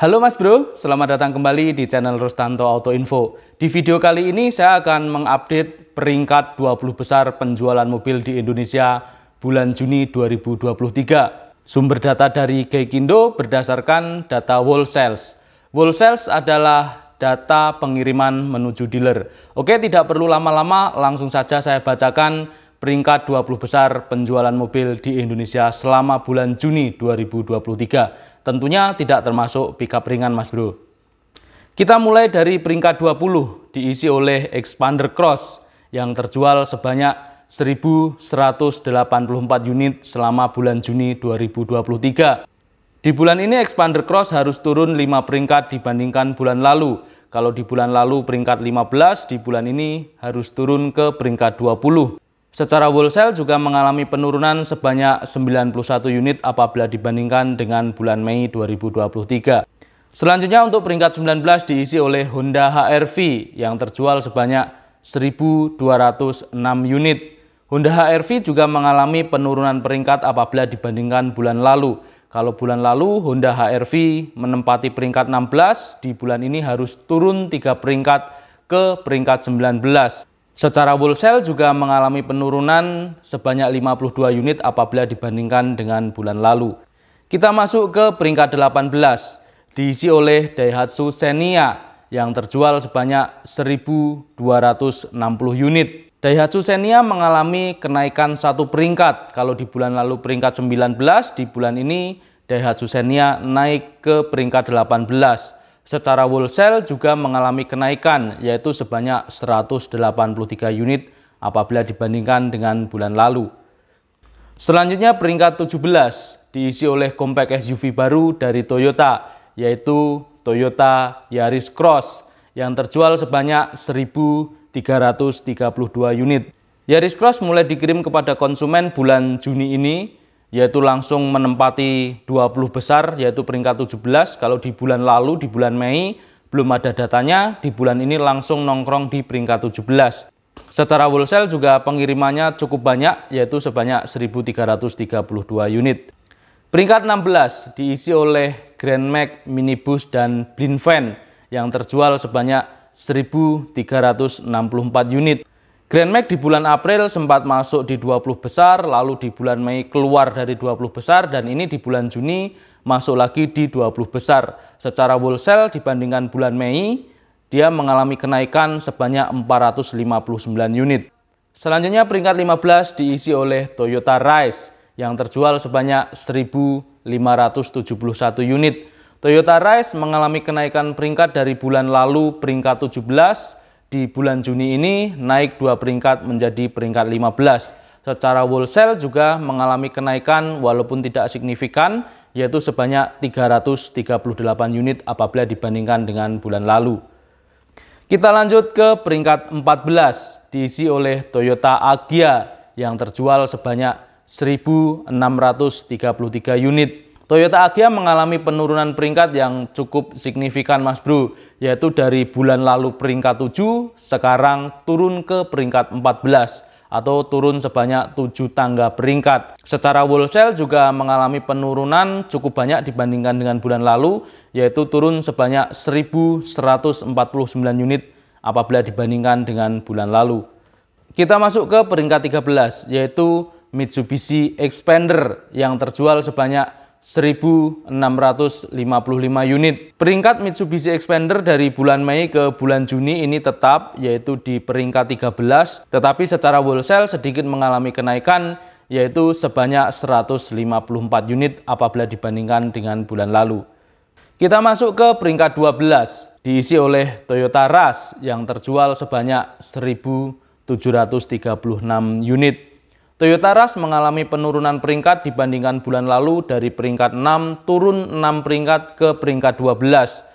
Halo Mas Bro, selamat datang kembali di channel Rustanto Auto Info. Di video kali ini saya akan mengupdate peringkat 20 besar penjualan mobil di Indonesia bulan Juni 2023. Sumber data dari Gaikindo berdasarkan data wall sales. Wall sales adalah data pengiriman menuju dealer. Oke, tidak perlu lama-lama, langsung saja saya bacakan peringkat 20 besar penjualan mobil di Indonesia selama bulan Juni 2023. Tentunya tidak termasuk pickup ringan Mas Bro. Kita mulai dari peringkat 20 diisi oleh Expander Cross yang terjual sebanyak 1184 unit selama bulan Juni 2023. Di bulan ini Expander Cross harus turun 5 peringkat dibandingkan bulan lalu. Kalau di bulan lalu peringkat 15, di bulan ini harus turun ke peringkat 20. Secara wholesale juga mengalami penurunan sebanyak 91 unit apabila dibandingkan dengan bulan Mei 2023. Selanjutnya untuk peringkat 19 diisi oleh Honda HR-V yang terjual sebanyak 1.206 unit. Honda HR-V juga mengalami penurunan peringkat apabila dibandingkan bulan lalu. Kalau bulan lalu Honda HR-V menempati peringkat 16, di bulan ini harus turun tiga peringkat ke peringkat 19. Secara wholesale juga mengalami penurunan sebanyak 52 unit apabila dibandingkan dengan bulan lalu. Kita masuk ke peringkat 18, diisi oleh Daihatsu Xenia yang terjual sebanyak 1.260 unit. Daihatsu Xenia mengalami kenaikan satu peringkat. Kalau di bulan lalu peringkat 19, di bulan ini Daihatsu Xenia naik ke peringkat 18. Secara wholesale juga mengalami kenaikan yaitu sebanyak 183 unit apabila dibandingkan dengan bulan lalu. Selanjutnya peringkat 17 diisi oleh compact SUV baru dari Toyota yaitu Toyota Yaris Cross yang terjual sebanyak 1.332 unit. Yaris Cross mulai dikirim kepada konsumen bulan Juni ini yaitu langsung menempati 20 besar yaitu peringkat 17 kalau di bulan lalu di bulan Mei belum ada datanya di bulan ini langsung nongkrong di peringkat 17 secara wholesale juga pengirimannya cukup banyak yaitu sebanyak 1332 unit peringkat 16 diisi oleh Grand Max Minibus dan Van yang terjual sebanyak 1364 unit Grand Max di bulan April sempat masuk di 20 besar, lalu di bulan Mei keluar dari 20 besar, dan ini di bulan Juni masuk lagi di 20 besar. Secara wholesale dibandingkan bulan Mei, dia mengalami kenaikan sebanyak 459 unit. Selanjutnya peringkat 15 diisi oleh Toyota Rise yang terjual sebanyak 1.571 unit. Toyota Rise mengalami kenaikan peringkat dari bulan lalu peringkat 17 di bulan Juni ini naik dua peringkat menjadi peringkat 15. Secara wholesale juga mengalami kenaikan walaupun tidak signifikan yaitu sebanyak 338 unit apabila dibandingkan dengan bulan lalu. Kita lanjut ke peringkat 14 diisi oleh Toyota Agya yang terjual sebanyak 1.633 unit Toyota Agya mengalami penurunan peringkat yang cukup signifikan Mas Bro, yaitu dari bulan lalu peringkat 7, sekarang turun ke peringkat 14 atau turun sebanyak 7 tangga peringkat. Secara wholesale juga mengalami penurunan cukup banyak dibandingkan dengan bulan lalu, yaitu turun sebanyak 1.149 unit apabila dibandingkan dengan bulan lalu. Kita masuk ke peringkat 13, yaitu Mitsubishi Expander yang terjual sebanyak 1.655 unit. Peringkat Mitsubishi Expander dari bulan Mei ke bulan Juni ini tetap yaitu di peringkat 13, tetapi secara wholesale sedikit mengalami kenaikan yaitu sebanyak 154 unit apabila dibandingkan dengan bulan lalu. Kita masuk ke peringkat 12, diisi oleh Toyota Rush yang terjual sebanyak 1.736 unit. Toyota Rush mengalami penurunan peringkat dibandingkan bulan lalu dari peringkat 6 turun 6 peringkat ke peringkat 12.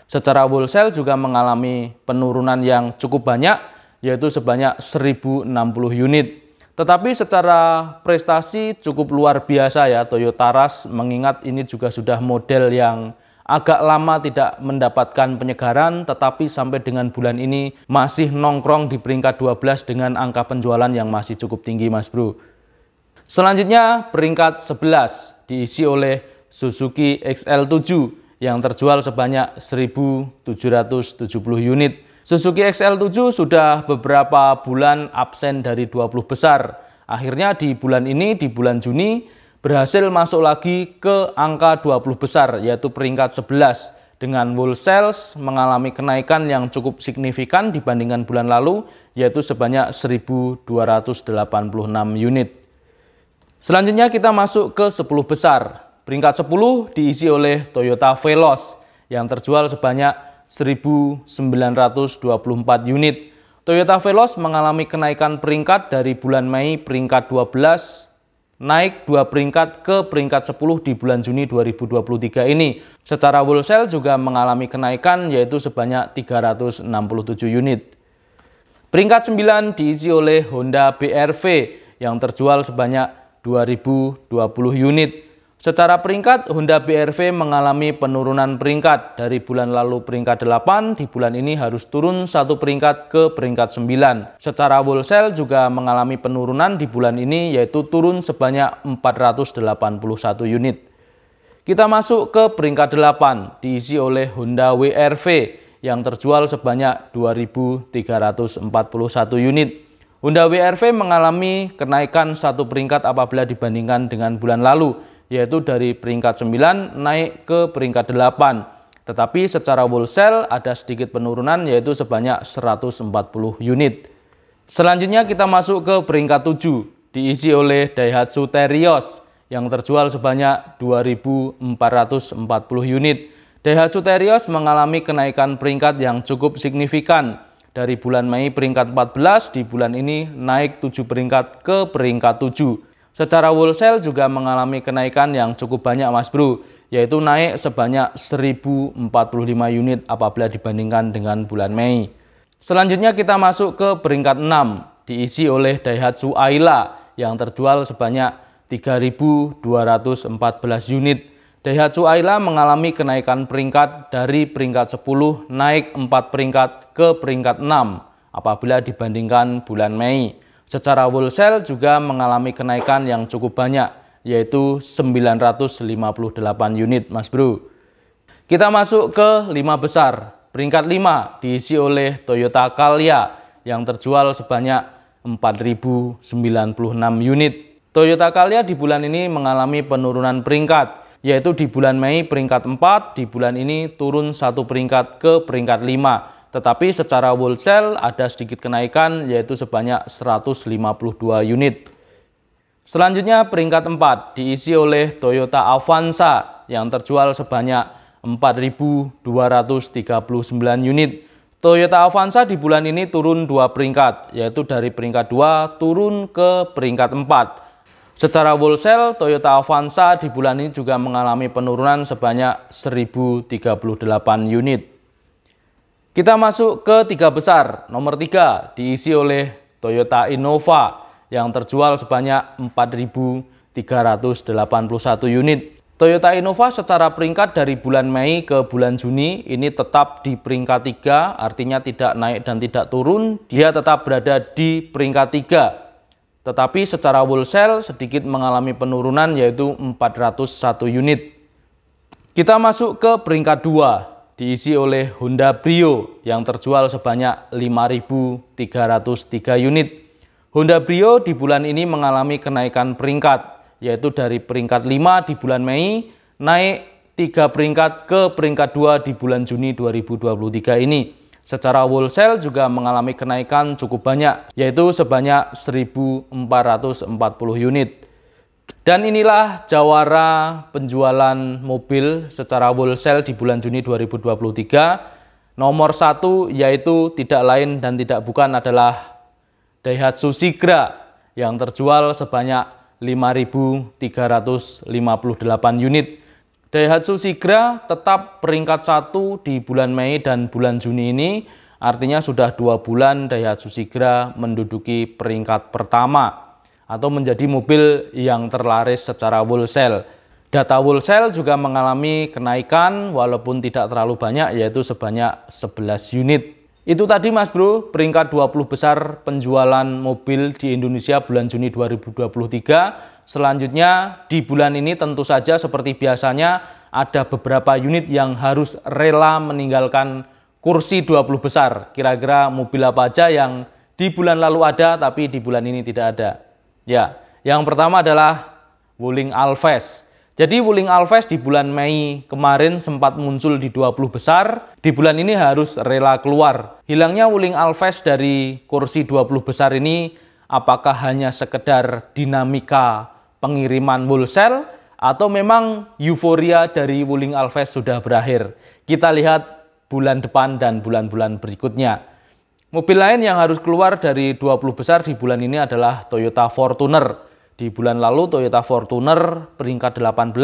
Secara wholesale juga mengalami penurunan yang cukup banyak yaitu sebanyak 1060 unit. Tetapi secara prestasi cukup luar biasa ya Toyota Rush mengingat ini juga sudah model yang agak lama tidak mendapatkan penyegaran tetapi sampai dengan bulan ini masih nongkrong di peringkat 12 dengan angka penjualan yang masih cukup tinggi Mas Bro. Selanjutnya peringkat 11 diisi oleh Suzuki XL7 yang terjual sebanyak 1.770 unit. Suzuki XL7 sudah beberapa bulan absen dari 20 besar. Akhirnya di bulan ini, di bulan Juni, berhasil masuk lagi ke angka 20 besar, yaitu peringkat 11 dengan sales mengalami kenaikan yang cukup signifikan dibandingkan bulan lalu, yaitu sebanyak 1.286 unit. Selanjutnya kita masuk ke 10 besar. Peringkat 10 diisi oleh Toyota Veloz yang terjual sebanyak 1924 unit. Toyota Veloz mengalami kenaikan peringkat dari bulan Mei peringkat 12 naik dua peringkat ke peringkat 10 di bulan Juni 2023 ini. Secara wholesale juga mengalami kenaikan yaitu sebanyak 367 unit. Peringkat 9 diisi oleh Honda BRV yang terjual sebanyak 2.020 unit. Secara peringkat, Honda BRV mengalami penurunan peringkat. Dari bulan lalu peringkat 8, di bulan ini harus turun satu peringkat ke peringkat 9. Secara wholesale juga mengalami penurunan di bulan ini yaitu turun sebanyak 481 unit. Kita masuk ke peringkat 8, diisi oleh Honda WRV yang terjual sebanyak 2.341 unit. Honda WRV mengalami kenaikan satu peringkat apabila dibandingkan dengan bulan lalu, yaitu dari peringkat 9 naik ke peringkat 8. Tetapi secara wholesale ada sedikit penurunan yaitu sebanyak 140 unit. Selanjutnya kita masuk ke peringkat 7, diisi oleh Daihatsu Terios yang terjual sebanyak 2.440 unit. Daihatsu Terios mengalami kenaikan peringkat yang cukup signifikan, dari bulan Mei peringkat 14, di bulan ini naik 7 peringkat ke peringkat 7. Secara wholesale juga mengalami kenaikan yang cukup banyak Mas Bro, yaitu naik sebanyak 1045 unit apabila dibandingkan dengan bulan Mei. Selanjutnya kita masuk ke peringkat 6, diisi oleh Daihatsu Ayla yang terjual sebanyak 3.214 unit Daihatsu Ayla mengalami kenaikan peringkat dari peringkat 10 naik 4 peringkat ke peringkat 6 apabila dibandingkan bulan Mei. Secara wholesale juga mengalami kenaikan yang cukup banyak yaitu 958 unit Mas Bro. Kita masuk ke 5 besar. Peringkat 5 diisi oleh Toyota Calya yang terjual sebanyak 4.096 unit. Toyota Calya di bulan ini mengalami penurunan peringkat yaitu di bulan Mei peringkat 4, di bulan ini turun satu peringkat ke peringkat 5. Tetapi secara wholesale ada sedikit kenaikan yaitu sebanyak 152 unit. Selanjutnya peringkat 4 diisi oleh Toyota Avanza yang terjual sebanyak 4.239 unit. Toyota Avanza di bulan ini turun dua peringkat, yaitu dari peringkat 2 turun ke peringkat 4. Secara wholesale, Toyota Avanza di bulan ini juga mengalami penurunan sebanyak 1038 unit. Kita masuk ke tiga besar. Nomor tiga diisi oleh Toyota Innova yang terjual sebanyak 4.381 unit. Toyota Innova secara peringkat dari bulan Mei ke bulan Juni ini tetap di peringkat 3, artinya tidak naik dan tidak turun, dia tetap berada di peringkat 3 tetapi secara wholesale sedikit mengalami penurunan yaitu 401 unit. Kita masuk ke peringkat 2 diisi oleh Honda Brio yang terjual sebanyak 5.303 unit. Honda Brio di bulan ini mengalami kenaikan peringkat yaitu dari peringkat 5 di bulan Mei naik 3 peringkat ke peringkat 2 di bulan Juni 2023 ini. Secara wholesale juga mengalami kenaikan cukup banyak, yaitu sebanyak 1.440 unit. Dan inilah jawara penjualan mobil secara wholesale di bulan Juni 2023. Nomor satu yaitu tidak lain dan tidak bukan adalah Daihatsu Sigra yang terjual sebanyak 5.358 unit Daihatsu Sigra tetap peringkat satu di bulan Mei dan bulan Juni ini, artinya sudah dua bulan Daihatsu Sigra menduduki peringkat pertama atau menjadi mobil yang terlaris secara wholesale. Data wholesale juga mengalami kenaikan walaupun tidak terlalu banyak yaitu sebanyak 11 unit. Itu tadi Mas Bro, peringkat 20 besar penjualan mobil di Indonesia bulan Juni 2023. Selanjutnya di bulan ini tentu saja seperti biasanya ada beberapa unit yang harus rela meninggalkan kursi 20 besar. Kira-kira mobil apa aja yang di bulan lalu ada tapi di bulan ini tidak ada. Ya, yang pertama adalah Wuling Alves. Jadi Wuling Alves di bulan Mei kemarin sempat muncul di 20 besar, di bulan ini harus rela keluar. Hilangnya Wuling Alves dari kursi 20 besar ini apakah hanya sekedar dinamika pengiriman wholesale atau memang euforia dari Wuling Alves sudah berakhir? Kita lihat bulan depan dan bulan-bulan berikutnya. Mobil lain yang harus keluar dari 20 besar di bulan ini adalah Toyota Fortuner. Di bulan lalu Toyota Fortuner peringkat 18,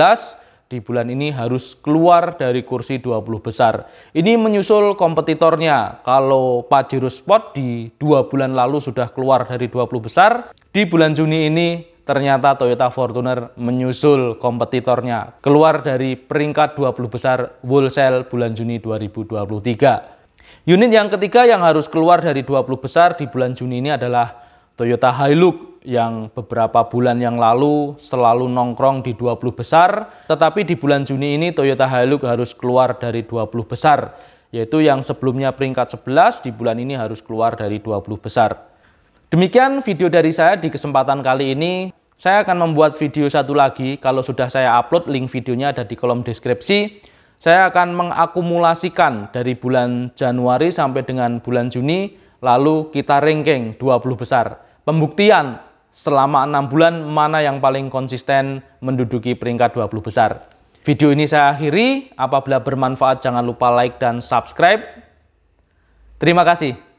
di bulan ini harus keluar dari kursi 20 besar. Ini menyusul kompetitornya. Kalau Pajero Sport di dua bulan lalu sudah keluar dari 20 besar, di bulan Juni ini ternyata Toyota Fortuner menyusul kompetitornya keluar dari peringkat 20 besar wholesale bulan Juni 2023. Unit yang ketiga yang harus keluar dari 20 besar di bulan Juni ini adalah Toyota Hilux yang beberapa bulan yang lalu selalu nongkrong di 20 besar, tetapi di bulan Juni ini Toyota Hilux harus keluar dari 20 besar, yaitu yang sebelumnya peringkat 11 di bulan ini harus keluar dari 20 besar. Demikian video dari saya di kesempatan kali ini. Saya akan membuat video satu lagi, kalau sudah saya upload link videonya ada di kolom deskripsi. Saya akan mengakumulasikan dari bulan Januari sampai dengan bulan Juni, lalu kita ranking 20 besar pembuktian selama enam bulan mana yang paling konsisten menduduki peringkat 20 besar. Video ini saya akhiri, apabila bermanfaat jangan lupa like dan subscribe. Terima kasih.